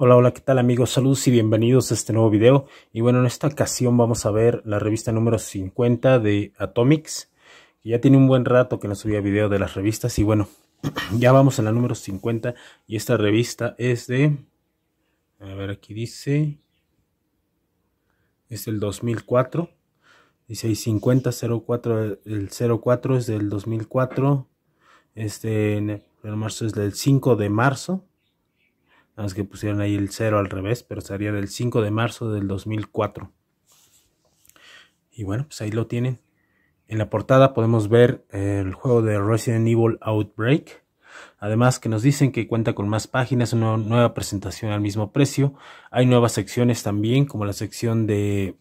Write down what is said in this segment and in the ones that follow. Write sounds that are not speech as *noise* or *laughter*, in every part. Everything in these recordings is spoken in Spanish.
Hola, hola, ¿qué tal amigos? Saludos y bienvenidos a este nuevo video. Y bueno, en esta ocasión vamos a ver la revista número 50 de Atomics. ya tiene un buen rato que no subía video de las revistas. Y bueno, *clears throat* ya vamos a la número 50. Y esta revista es de... A ver, aquí dice... Es del 2004. Dice ahí 04, El 04 es del 2004. Este... El marzo es del 5 de marzo Nada que pusieron ahí el 0 al revés, pero sería del 5 de marzo del 2004. Y bueno, pues ahí lo tienen. En la portada podemos ver eh, el juego de Resident Evil Outbreak. Además que nos dicen que cuenta con más páginas, una nueva presentación al mismo precio. Hay nuevas secciones también, como la sección de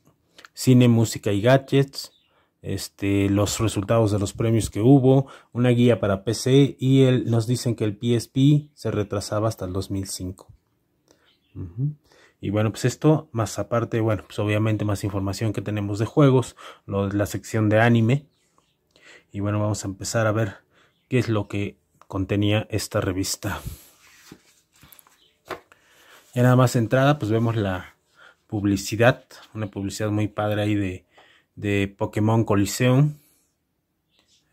cine, música y gadgets. Este, los resultados de los premios que hubo, una guía para PC y nos dicen que el PSP se retrasaba hasta el 2005. Y bueno, pues esto, más aparte, bueno, pues obviamente más información que tenemos de juegos, lo, de la sección de anime. Y bueno, vamos a empezar a ver qué es lo que contenía esta revista. Ya nada más entrada, pues vemos la publicidad, una publicidad muy padre ahí de, de Pokémon Coliseum.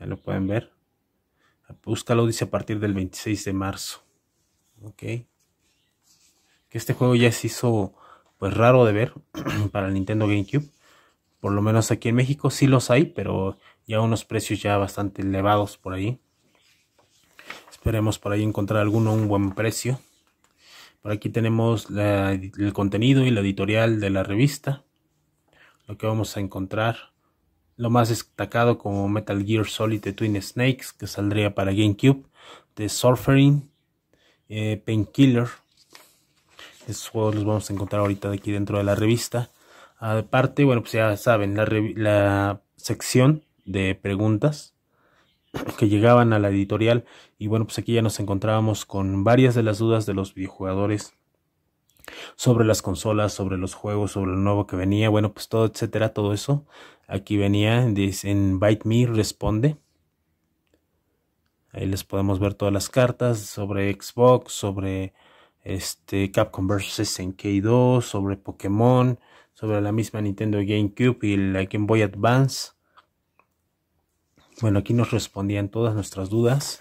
Ya lo pueden ver. Búscalo, dice a partir del 26 de marzo. Ok este juego ya se hizo pues raro de ver *clears throat* para el Nintendo GameCube. Por lo menos aquí en México sí los hay, pero ya unos precios ya bastante elevados por ahí. Esperemos por ahí encontrar alguno a un buen precio. Por aquí tenemos el contenido y la editorial de la revista. Lo que vamos a encontrar. Lo más destacado como Metal Gear Solid de Twin Snakes, que saldría para GameCube. The Surfering, eh, Painkiller, esos juegos los vamos a encontrar ahorita de aquí dentro de la revista. Aparte, bueno, pues ya saben, la, sección de preguntas *clears throat* que llegaban a la editorial y bueno, pues aquí ya nos encontrábamos con varias de las dudas de los videojugadores sobre las consolas, sobre los juegos, sobre lo nuevo que venía, bueno, pues todo, etcétera, todo eso. Aquí venía, dicen invite Me Responde. Ahí les podemos ver todas las cartas sobre Xbox, sobre este, Capcom vs. SNK 2, sobre Pokémon, sobre la misma Nintendo GameCube y la Game Boy Advance. Bueno, aquí nos respondían todas nuestras dudas.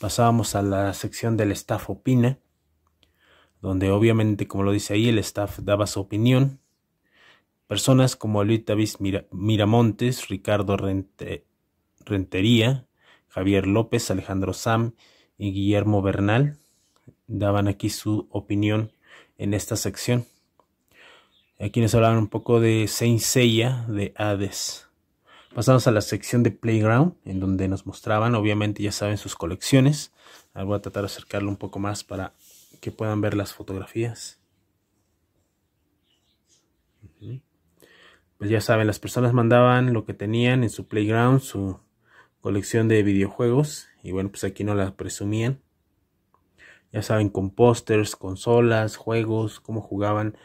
Pasábamos a la sección del staff opina, donde obviamente, como lo dice ahí, el staff daba su opinión. Personas como Luis David Miramontes, Ricardo Rentería, Javier López, Alejandro Sam y Guillermo Bernal daban aquí su opinión en esta sección. Aquí nos hablaban un poco de Saint Seiya de Hades. Pasamos a la sección de Playground, en donde nos mostraban, obviamente ya saben, sus colecciones. voy a tratar de acercarlo un poco más para que puedan ver las fotografías. Pues ya saben, las personas mandaban lo que tenían en su Playground, su colección de videojuegos. Y bueno, pues aquí no la presumían ya saben, con consolas, juegos, cómo jugaban.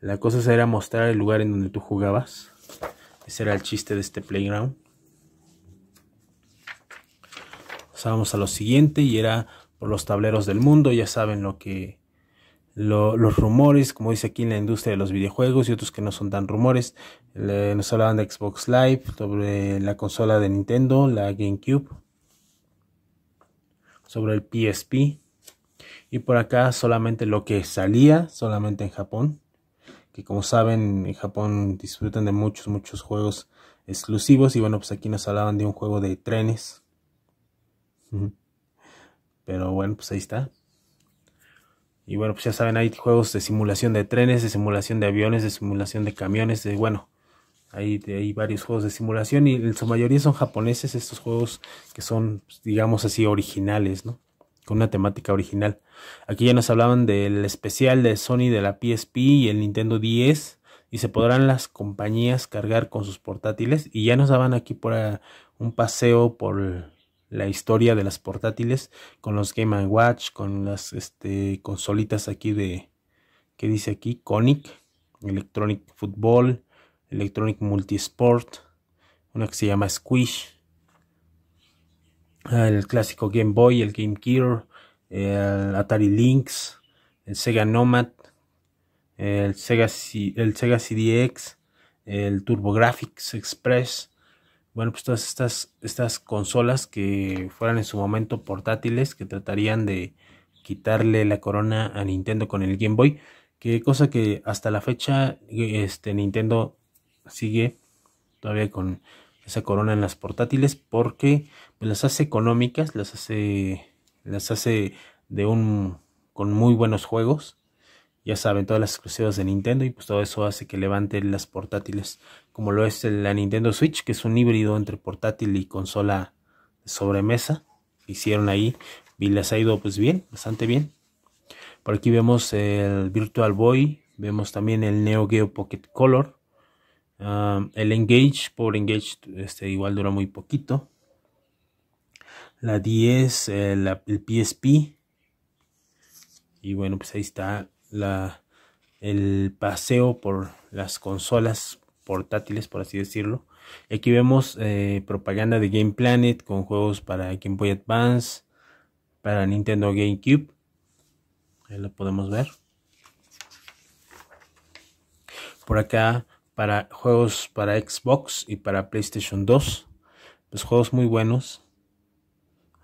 La cosa era mostrar el lugar en donde tú jugabas. Ese era el chiste de este playground. Pasamos a lo siguiente y era por los tableros del mundo, ya saben lo que... los rumores, como dice aquí en la industria de los videojuegos y otros que no son tan rumores, nos hablaban de Xbox Live, sobre la consola de Nintendo, la GameCube, sobre el PSP, y por acá solamente lo que salía, solamente en Japón. Que como saben, en Japón disfrutan de muchos, muchos juegos exclusivos. Y bueno, pues aquí nos hablaban de un juego de trenes. Pero bueno, pues ahí está. Y bueno, pues ya saben, hay juegos de simulación de trenes, de simulación de aviones, de simulación de camiones, de bueno, hay, hay, varios juegos de simulación y en su mayoría son japoneses estos juegos que son, pues, digamos así, originales, ¿no? una temática original. Aquí ya nos hablaban del especial de Sony de la PSP y el Nintendo 10 y se podrán las compañías cargar con sus portátiles y ya nos daban aquí por ah, un paseo por la historia de las portátiles con los Game Watch, con las este, consolitas aquí de, ¿qué dice aquí? Conic, Electronic Football, Electronic Multisport, una que se llama Squish, el clásico Game Boy, el Game Gear, el Atari Lynx, el Sega Nomad, el Sega, CDX, el Sega CDX, el Graphics Express. Bueno, pues todas estas, estas consolas que fueran en su momento portátiles, que tratarían de quitarle la corona a Nintendo con el Game Boy, que cosa que hasta la fecha este, Nintendo sigue todavía con esa corona en las portátiles porque pues, las hace económicas, las hace, las hace de un, con muy buenos juegos. Ya saben, todas las exclusivas de Nintendo y pues todo eso hace que levanten las portátiles, como lo es la Nintendo Switch, que es un híbrido entre portátil y consola sobre sobremesa. Hicieron ahí y les ha ido pues bien, bastante bien. Por aquí vemos el Virtual Boy, vemos también el Neo Geo Pocket Color, el Engage, por Engage, este, igual dura muy poquito. La 10, eh, el, PSP. Y bueno, pues ahí está el paseo por las consolas portátiles, por así decirlo. aquí vemos eh, propaganda de Game Planet con juegos para Game Boy Advance, para Nintendo GameCube. Ahí lo podemos ver. Por acá para juegos para Xbox y para PlayStation 2. Pues juegos muy buenos.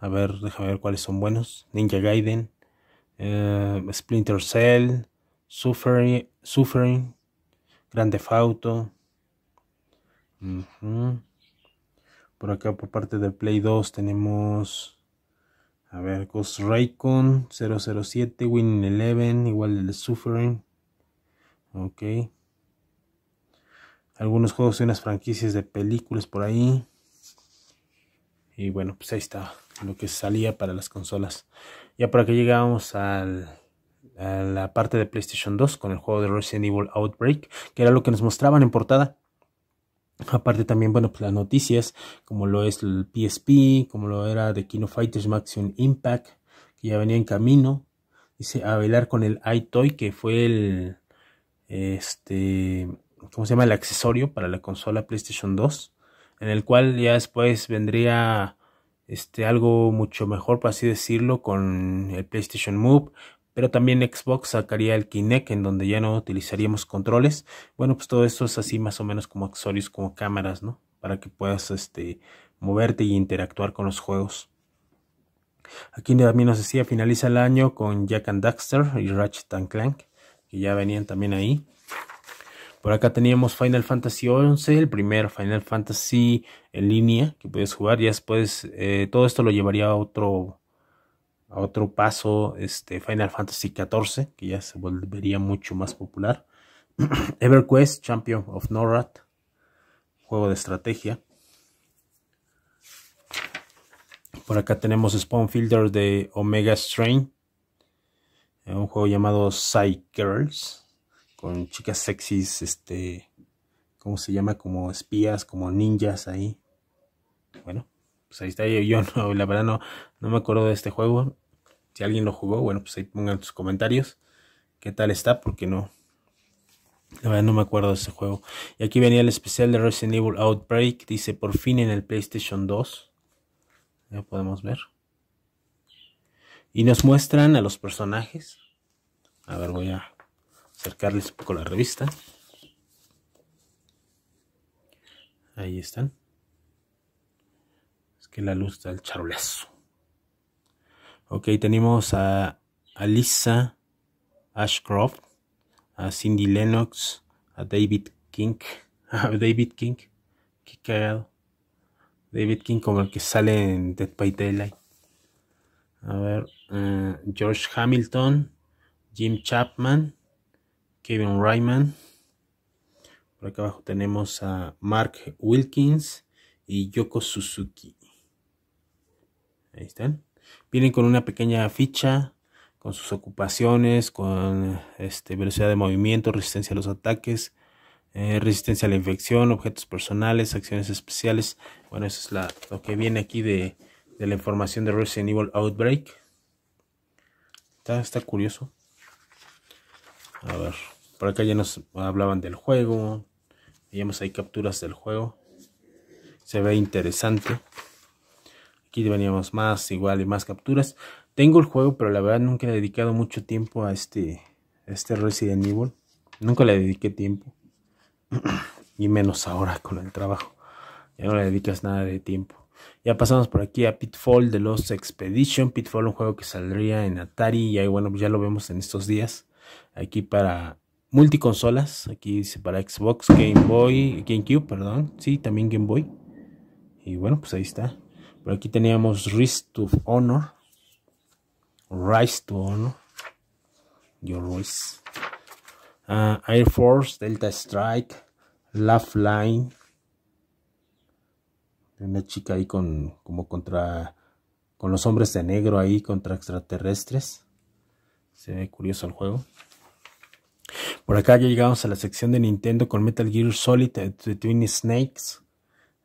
A ver, déjame ver cuáles son buenos. Ninja Gaiden, eh, Splinter Cell, Suffering, Suffering Grande Fauto. Por acá, por parte de Play 2, tenemos. A ver, Ghost Raycon 007, Winning Eleven, igual el Suffering. Ok algunos juegos y unas franquicias de películas por ahí. Y bueno, pues ahí está lo que salía para las consolas. Ya para que llegamos a la parte de PlayStation 2 con el juego de Resident Evil Outbreak, que era lo que nos mostraban en portada. Aparte también, bueno, pues las noticias, como lo es el PSP, como lo era de Kino Fighters Maximum Impact, que ya venía en camino. Dice, a bailar con el iToy, que fue el, este, ¿cómo se llama? El accesorio para la consola PlayStation 2, en el cual ya después vendría este, algo mucho mejor, por así decirlo, con el PlayStation Move. Pero también Xbox sacaría el Kinect, en donde ya no utilizaríamos controles. Bueno, pues todo esto es así más o menos como accesorios, como cámaras, ¿no? Para que puedas este, moverte y interactuar con los juegos. Aquí también nos decía, finaliza el año con Jack and Daxter y Ratchet and Clank, que ya venían también ahí. Por acá teníamos Final Fantasy XI, el primer Final Fantasy en línea que puedes jugar. Ya después eh, todo esto lo llevaría a otro, a otro paso, este Final Fantasy XIV, que ya se volvería mucho más popular. *clears throat* EverQuest, Champion of un juego de estrategia. Por acá tenemos Spawn Filter de Omega Strain, eh, un juego llamado Psy Girls con chicas sexys, este, ¿cómo se llama? Como espías, como ninjas ahí. Bueno, pues ahí está. Yo, la verdad no, no me acuerdo de este juego. Si alguien lo jugó, bueno, pues ahí pongan sus comentarios. ¿Qué tal está? Porque no. La verdad no me acuerdo de ese juego. Y aquí venía el especial de Resident Evil Outbreak. Dice, por fin en el PlayStation 2. Ya podemos ver. Y nos muestran a los personajes. A ver, voy a acercarles un poco la revista. Ahí están. Es que la luz da el charolazo. Ok, tenemos a Alisa Ashcroft, a Cindy Lennox, a David King. *laughs* A David King. Qué cagado. David King como el que sale en Dead by Daylight. A ver, eh, George Hamilton, Jim Chapman, Kevin Ryman. Por acá abajo tenemos a Mark Wilkins y Yoko Suzuki. Ahí están. Vienen con una pequeña ficha, con sus ocupaciones, con este, velocidad de movimiento, resistencia a los ataques, eh, resistencia a la infección, objetos personales, acciones especiales. Bueno, eso es la, lo que viene aquí de, la información de Resident Evil Outbreak. está curioso. A ver. Por acá ya nos hablaban del juego. Veíamos ahí capturas del juego. Se ve interesante. Aquí veníamos más, igual y más capturas. Tengo el juego, pero la verdad nunca le he dedicado mucho tiempo a este, este Resident Evil. Nunca le dediqué tiempo. *clears throat* y menos ahora con el trabajo. Ya no le dedicas nada de tiempo. Ya pasamos por aquí a Pitfall de los Expedition. Pitfall, un juego que saldría en Atari. Y ahí, bueno, pues ya lo vemos en estos días. Aquí para multiconsolas. Aquí dice para Xbox, Game Boy, GameCube, perdón. Sí, también Game Boy. Y bueno, pues ahí está. Pero aquí teníamos Rise to Honor. Rise to Honor. Your ah, Air Force, Delta Strike, Love Line. Una chica ahí con como contra con los hombres de negro ahí contra extraterrestres. Se ve curioso el juego. Por acá ya llegamos a la sección de Nintendo con Metal Gear Solid The Twin Snakes.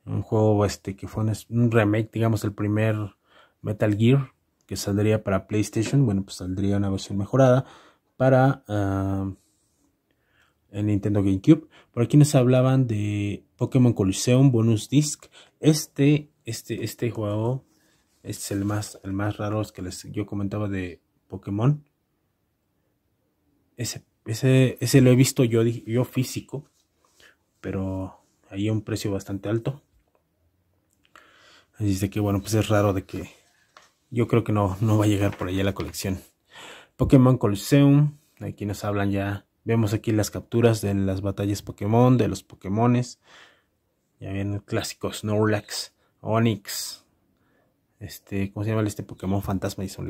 Un juego este que fue un, remake, digamos, el primer Metal Gear que saldría para PlayStation. Bueno, pues saldría una versión mejorada para ah, el Nintendo GameCube. Por aquí nos hablaban de Pokémon Coliseum Bonus Disc. Este, este, este juego es el más, el más raro que les, yo comentaba de Pokémon. Ese ese, lo he visto yo, yo físico, pero ahí a un precio bastante alto. Así que bueno, pues es raro de que yo creo que no, no va a llegar por allá la colección. Pokémon Coliseum aquí nos hablan ya, vemos aquí las capturas de las batallas Pokémon, de los Pokémones. Ya vienen clásicos, Snorlax, Onix, este, ¿cómo se llama este Pokémon fantasma? Y se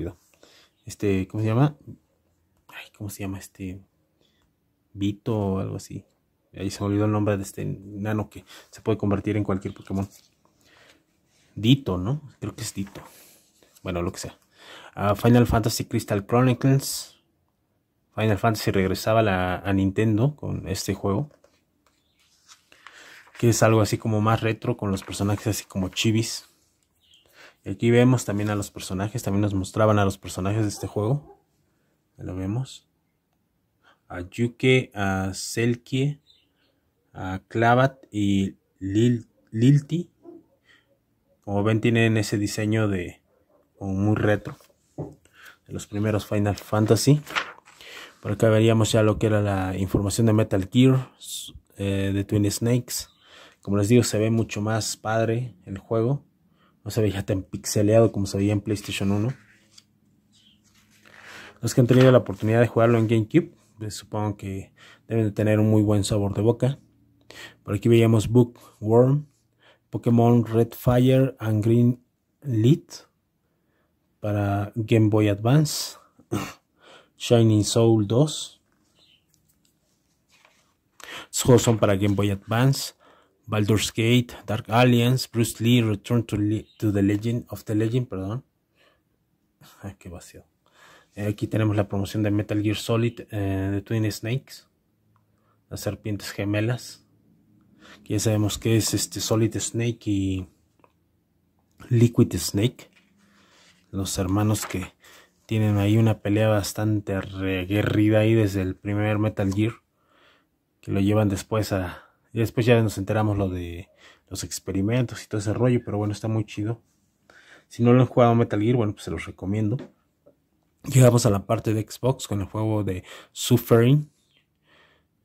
Este, ¿cómo se llama? Ay, ¿cómo se llama este? Vito o algo así. Ahí se me olvidó el nombre de este nano que se puede convertir en cualquier Pokémon. Dito, ¿no? Creo que es Dito. Bueno, lo que sea. Ah, Final Fantasy Crystal Chronicles. Final Fantasy regresaba la, a Nintendo con este juego. Que es algo así como más retro con los personajes así como chivis. Y aquí vemos también a los personajes. También nos mostraban a los personajes de este juego. lo vemos a Yuke, a Selkie, a Clavat y Lil, Lilti. Como ven tienen ese diseño de muy retro. De los primeros Final Fantasy. Por acá veríamos ya lo que era la información de Metal Gear, eh, de Twin Snakes. Como les digo, se ve mucho más padre el juego. No se veía tan pixeleado como se veía en PlayStation 1. Los que han tenido la oportunidad de jugarlo en GameCube, pues, supongo que deben de tener un muy buen sabor de boca. Por aquí veíamos Bookworm, Pokémon Red Fire and Green Lit para Game Boy Advance, *coughs* Shining Soul 2, son para Game Boy Advance, Baldur's Gate, Dark Alliance, Bruce Lee, Return to, to the Legend of the Legend, perdón. *laughs* Ay, qué vacío. Eh, aquí tenemos la promoción de Metal Gear Solid eh, de Twin Snakes, las serpientes gemelas, que ya sabemos que es este Solid Snake y Liquid Snake, los hermanos que tienen ahí una pelea bastante Reguerrida ahí desde el primer Metal Gear, que lo llevan después a... Y después ya nos enteramos lo de los experimentos y todo ese rollo, pero bueno, está muy chido. Si no lo han jugado Metal Gear, bueno, pues se los recomiendo. Llegamos a la parte de Xbox con el juego de Suffering.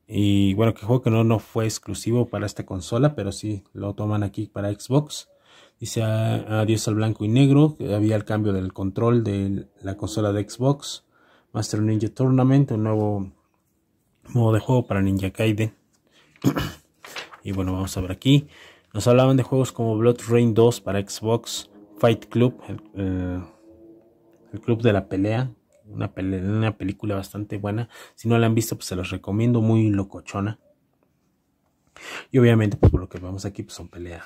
Y bueno, que juego que no, no fue exclusivo para esta consola, pero sí lo toman aquí para Xbox. Dice adiós al blanco y negro. Había el cambio del control de la consola de Xbox. Master Ninja Tournament, un nuevo modo de juego para Ninja Kaiden *clears throat* y bueno, vamos a ver aquí. Nos hablaban de juegos como Blood Rain 2 para Xbox, Fight Club, eh, Club de la Pelea, una, pelea, una película bastante buena. Si no la han visto, pues se los recomiendo, muy locochona. Y obviamente, pues, por lo que vemos aquí, pues son peleas.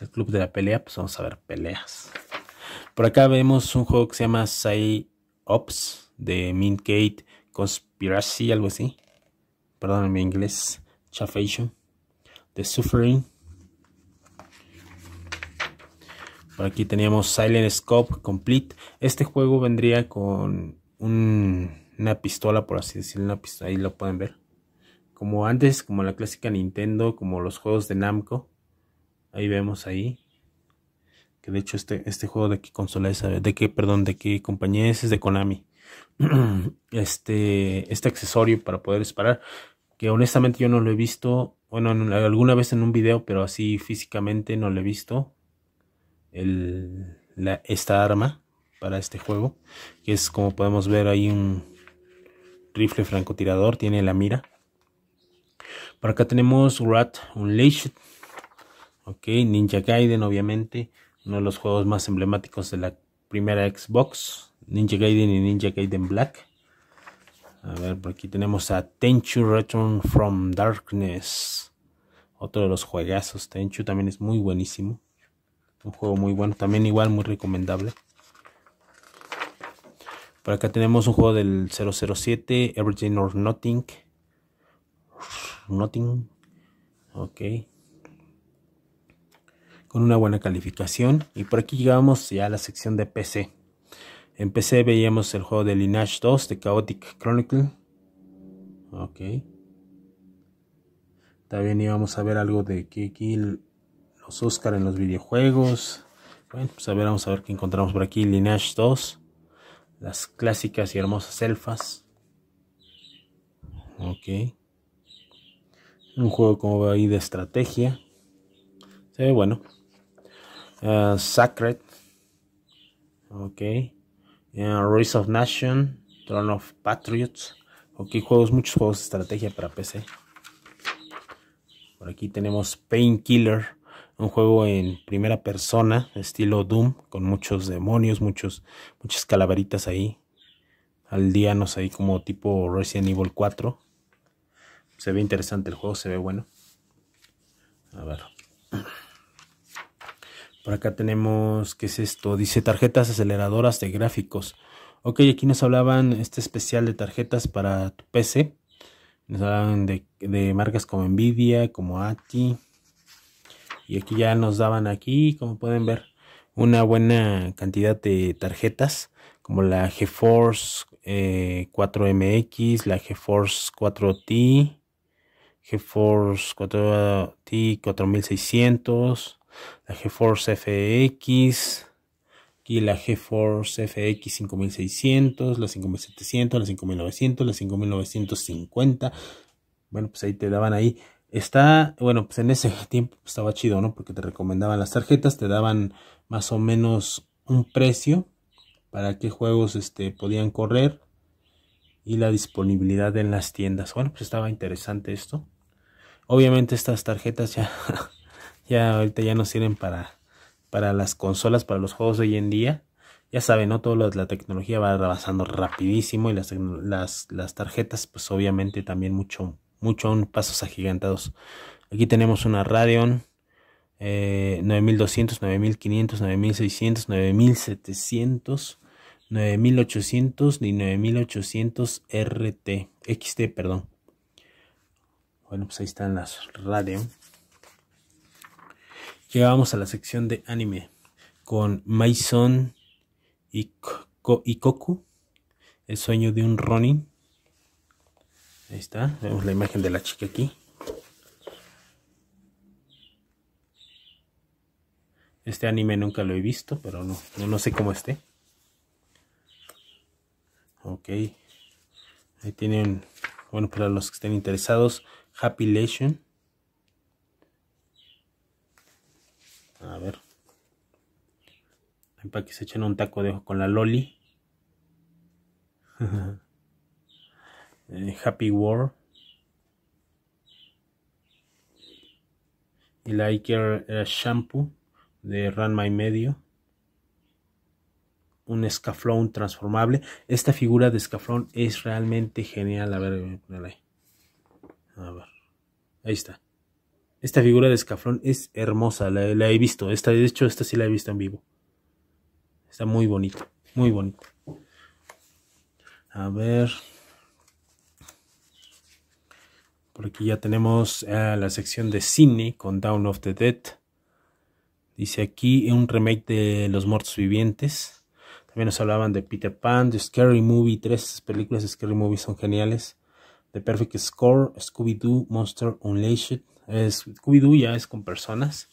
El Club de la Pelea, pues vamos a ver peleas. Por acá vemos un juego que se llama Psy Ops de Minkate Conspiracy, algo así. Perdón mi inglés. Chafation. The Suffering. Aquí teníamos Silent Scope Complete. Este juego vendría con una pistola, por así decirlo. Una pistola, ahí lo pueden ver. Como antes, como la clásica Nintendo, como los juegos de Namco. Ahí vemos ahí. Que de hecho este, este juego de qué consola es, de qué, perdón, de qué compañía es, es de Konami. *clears throat* este, este accesorio para poder disparar. Que honestamente yo no lo he visto. Bueno, alguna vez en un video, pero así físicamente no lo he visto el, esta arma para este juego. Que es como podemos ver ahí un rifle francotirador, tiene la mira. Por acá tenemos Rat Unleashed. Ok, Ninja Gaiden obviamente, uno de los juegos más emblemáticos de la primera Xbox. Ninja Gaiden y Ninja Gaiden Black. A ver, por aquí tenemos a Tenchu Return from Darkness. Otro de los juegazos. Tenchu también es muy buenísimo un juego muy bueno, también igual muy recomendable. Por acá tenemos un juego del 007, Everything or Nothing. Nothing. Ok. Con una buena calificación. Y por aquí llegamos ya a la sección de PC. En PC veíamos el juego de Lineage 2 de Chaotic Chronicle. Ok. También íbamos a ver algo de Kill Oscar en los videojuegos. Bueno, pues a ver, vamos a ver qué encontramos por aquí. Lineage 2. Las clásicas y hermosas elfas. Ok. Un juego como ahí de estrategia. Se ve bueno. Ah, Sacred. Ok. Ah, Race of Nation. Throne of Patriots. Ok, juegos, muchos juegos de estrategia para PC. Por aquí tenemos Painkiller un juego en primera persona, estilo Doom, con muchos demonios, muchos, muchas calaveritas ahí, Al día, nos ahí como tipo Resident Evil 4. Se ve interesante el juego, se ve bueno. A ver. Por acá tenemos, ¿qué es esto? Dice tarjetas aceleradoras de gráficos. Ok, aquí nos hablaban este especial de tarjetas para tu PC. Nos hablaban de, de marcas como Nvidia, como ATI, y aquí ya nos daban aquí, como pueden ver, una buena cantidad de tarjetas como la GeForce 4MX, eh, la GeForce 4T, GeForce 4T 4600, la GeForce FX, aquí la GeForce FX 5600, la 5700, la 5900, la 5950. Bueno, pues ahí te daban ahí Está, bueno, pues en ese *laughs* tiempo estaba chido, ¿no? Porque te recomendaban las tarjetas, te daban más o menos un precio para qué juegos este, podían correr y la disponibilidad en las tiendas. Bueno, pues estaba interesante esto. Obviamente estas tarjetas ya, *laughs* ya ahorita ya no sirven para, para las consolas, para los juegos de hoy en día. Ya saben, ¿no? Todo la tecnología va avanzando rapidísimo y las, las, las tarjetas, pues obviamente también mucho, mucho aún pasos agigantados. Aquí tenemos una Radeon 9200, 9500, 9600, 9700, 9800 y 9800 RT, XT, perdón. Bueno, pues ahí están las Radeon. Llegamos a la sección de anime con Maison y Koku El sueño de un Ronin. Ahí está, vemos la imagen de la chica aquí. Este anime nunca lo he visto, pero no, sé cómo esté. Ok. Ahí tienen, bueno, para los que estén interesados, Happy Lation. A ver. Para que se echen un taco de ojo con la Loli. *laughs* Eh, Happy War, Y like Iker eh, Shampoo de Run My medio. Un escaflón transformable. Esta figura de escaflón es realmente genial. A ver, a ahí. ver. Ahí está. Esta figura de escaflón es hermosa. La, he visto. Esta, de hecho, esta sí la he visto en vivo. Está muy bonita. Muy bonita. A ver. Por aquí ya tenemos eh, la sección de cine con Down of the Dead. Dice aquí un remake de Los Muertos Vivientes. También nos hablaban de Peter Pan, de Scary Movie. Tres películas de Scary Movie son geniales. The Perfect Score, Scooby-Doo, Monster Unleashed. Scooby-Doo ya es con personas.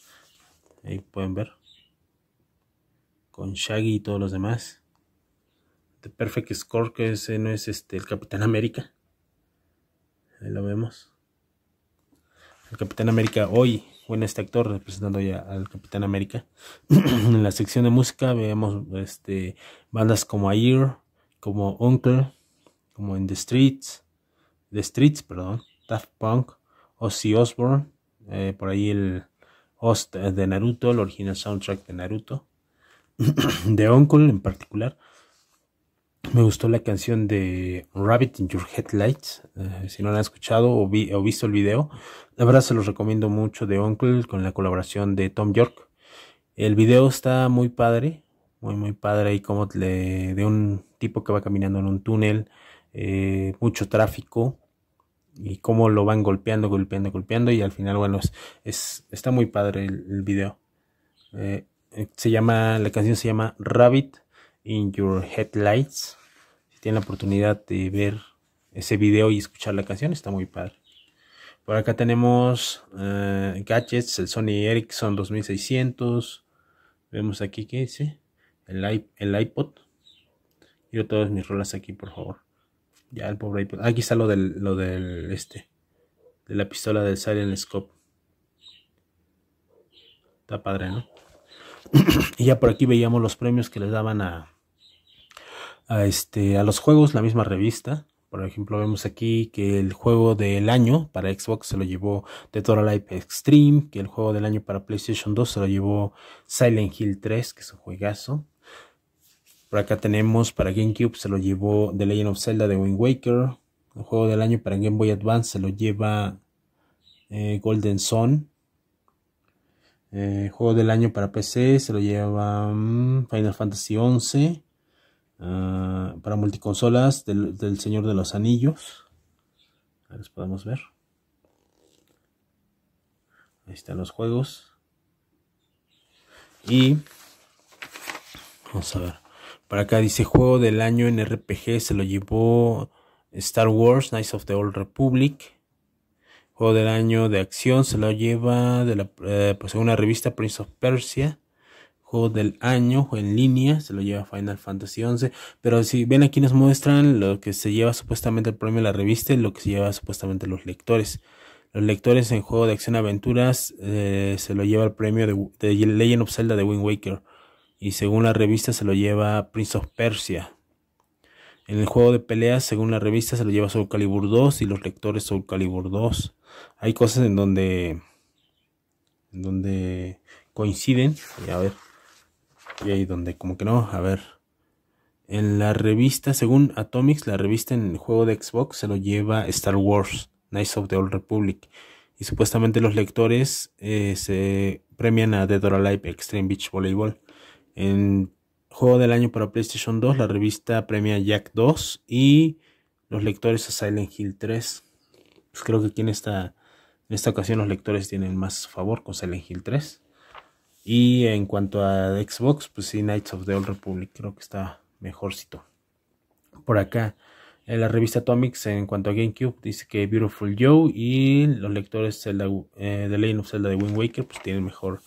Ahí pueden ver. Con Shaggy y todos los demás. The Perfect Score, que ese no es este, el Capitán América. Ahí lo vemos el Capitán América hoy, en este actor representando ya al Capitán América. *clears throat* en la sección de música vemos este, bandas como Air, como Uncle, como In The Streets, The Streets, perdón, Daft Punk, Ozzy Osbourne, eh, por ahí el host de Naruto, el original soundtrack de Naruto, *clears throat* de Uncle en particular. Me gustó la canción de Rabbit in Your Headlights. Eh, si no la han escuchado o, visto el video, la verdad se los recomiendo mucho de Uncle con la colaboración de Tom York. El video está muy padre, muy, muy padre. Y como de un tipo que va caminando en un túnel, eh, mucho tráfico y cómo lo van golpeando, golpeando, golpeando. Y al final, bueno, es, está muy padre el, video. Eh, se llama, la canción se llama Rabbit in Your Headlights. Si tienen la oportunidad de ver ese video y escuchar la canción, está muy padre. Por acá tenemos eh, gadgets, el Sony Ericsson 2600. Vemos aquí que dice el, el iPod. Quiero todas mis rolas aquí, por favor. Ya, el pobre iPod. Aquí está lo del, lo del este. De la pistola del Silent Scope. Está padre, ¿no? *clears throat* y ya por aquí veíamos los premios que les daban a, a, este, a los juegos la misma revista. Por ejemplo, vemos aquí que el juego del año para Xbox se lo llevó The Total Life Extreme, que el juego del año para PlayStation 2 se lo llevó Silent Hill 3, que es un juegazo. Por acá tenemos para GameCube se lo llevó The Legend of Zelda de Wind Waker. El juego del año para Game Boy Advance se lo lleva eh, Golden Sun. El eh, juego del año para PC se lo lleva mm, Final Fantasy XI Ah, para multiconsolas del, Señor de los Anillos. A los podemos ver. Ahí están los juegos. Y vamos a ver. Para acá dice juego del año en RPG. Se lo llevó Star Wars, Knights of the Old Republic. Juego del año de acción se lo lleva de la, eh, pues, una revista Prince of Persia juego del año en línea, se lo lleva Final Fantasy XI, pero si ven aquí nos muestran lo que se lleva supuestamente el premio de la revista y lo que se lleva supuestamente los lectores. Los lectores en juego de acción aventuras eh, se lo lleva el premio de, de, Legend of Zelda de Wind Waker y según la revista se lo lleva Prince of Persia. En el juego de peleas, según la revista, se lo lleva Soul Calibur 2 y los lectores Soul Calibur 2. Hay cosas en donde en donde coinciden. a ver, y ahí donde como que no, a ver. En la revista, según Atomics, la revista en el juego de Xbox se lo lleva Star Wars, Knights of the Old Republic. Y supuestamente los lectores eh, se premian a Dead or Alive Extreme Beach Volleyball. En juego del año para PlayStation 2, la revista premia Jack 2 y los lectores a Silent Hill 3. Pues creo que aquí en esta, en esta ocasión los lectores tienen más favor con Silent Hill 3. Y en cuanto a Xbox, pues sí, Knights of the Old Republic creo que está mejorcito. Por acá, en la revista Atomics, en cuanto a GameCube, dice que Beautiful Joe y los lectores de eh, de Legend of Zelda de Wind Waker, pues tienen mejor,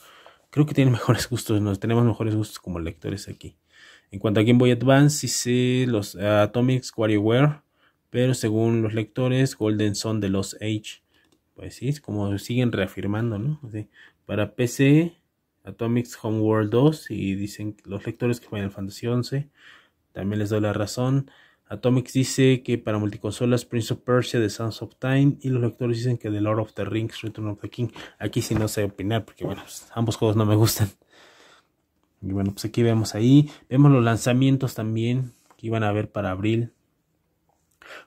creo que tienen *laughs* mejores gustos, nos tenemos mejores gustos como lectores aquí. En cuanto a Game Boy Advance, sí, sí los eh, Atomics, Quarryware. pero según los lectores, Golden Sun de los Age, pues sí, es como siguen reafirmando, ¿no? Para PC, Atomics Homeworld 2 y dicen los lectores que Final Fantasy 11 también les doy la razón. Atomics dice que para multiconsolas Prince of Persia, The Sons of Time y los lectores dicen que The Lord of the Rings, Return of the King. Aquí sí no sé opinar porque bueno, pues, ambos juegos no me gustan. Y bueno, pues aquí vemos ahí, vemos los lanzamientos también que iban a haber para abril.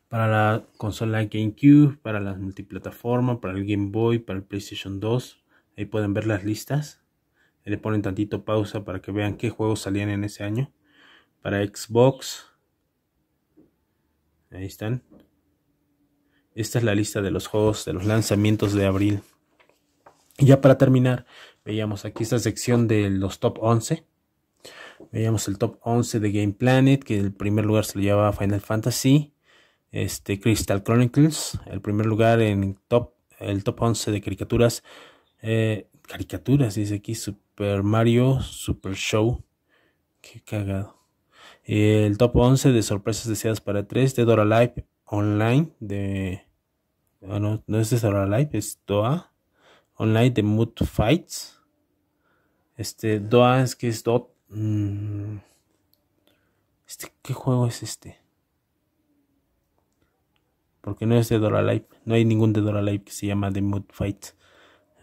Para la consola GameCube, para la multiplataforma, para el Game Boy, para el PlayStation 2. Ahí pueden ver las listas le ponen tantito pausa para que vean qué juegos salían en ese año. Para Xbox. Ahí están. Esta es la lista de los juegos, de los lanzamientos de abril. Y ya para terminar, veíamos aquí esta sección de los top 11. Veíamos el top 11 de Game Planet, que el primer lugar se lo llevaba Final Fantasy. Este, Crystal Chronicles, el primer lugar en top, el top 11 de caricaturas. Eh, caricaturas, dice aquí Super Mario Super Show. Qué cagado. El top 11 de sorpresas deseadas para 3 de Dora Live Online de... Ah, no, no es de Dora Live, es Doa Online de Mood Fights. Este, Doa es que es Dot... Mm, este, ¿Qué juego es este? Porque no es de Dora Live. No hay ningún de Dora Live que se llama The Mood Fights.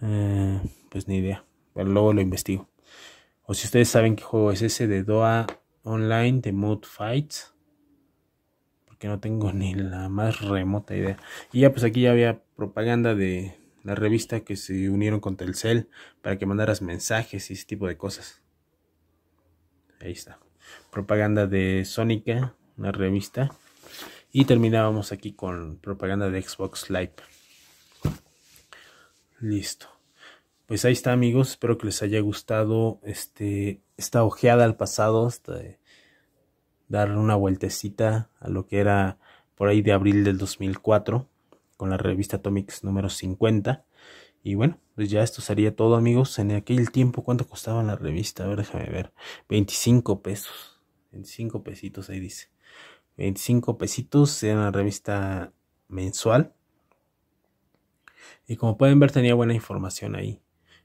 Eh, pues ni idea. Pero luego lo investigo. O si ustedes saben qué juego es ese de Doa Online, de Mood Fights. Porque no tengo ni la más remota idea. Y ya pues aquí ya había propaganda de la revista que se unieron con Telcel para que mandaras mensajes y ese tipo de cosas. Ahí está. Propaganda de Sónica, una revista. Y terminábamos aquí con propaganda de Xbox Live. Listo. Pues ahí está amigos, espero que les haya gustado este, esta ojeada al pasado, hasta darle una vueltecita a lo que era por ahí de abril del 2004 con la revista Atomics número 50. Y bueno, pues ya esto sería todo amigos. En aquel tiempo, ¿cuánto costaba la revista? A ver, déjame ver. 25 pesos. 25 pesitos ahí dice. 25 pesitos era la revista mensual. Y como pueden ver tenía buena información ahí.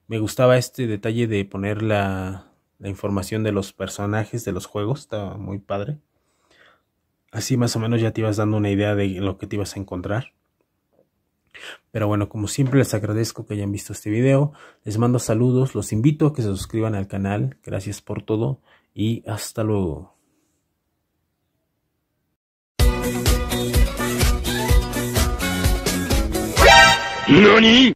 Me gustaba este detalle de poner la, la información de los personajes de los juegos, estaba muy padre. Así más o menos ya te ibas dando una idea de lo que te ibas a encontrar. Pero bueno, como siempre les agradezco que hayan visto este video, les mando saludos, los invito a que se suscriban al canal, gracias por todo y hasta luego. 何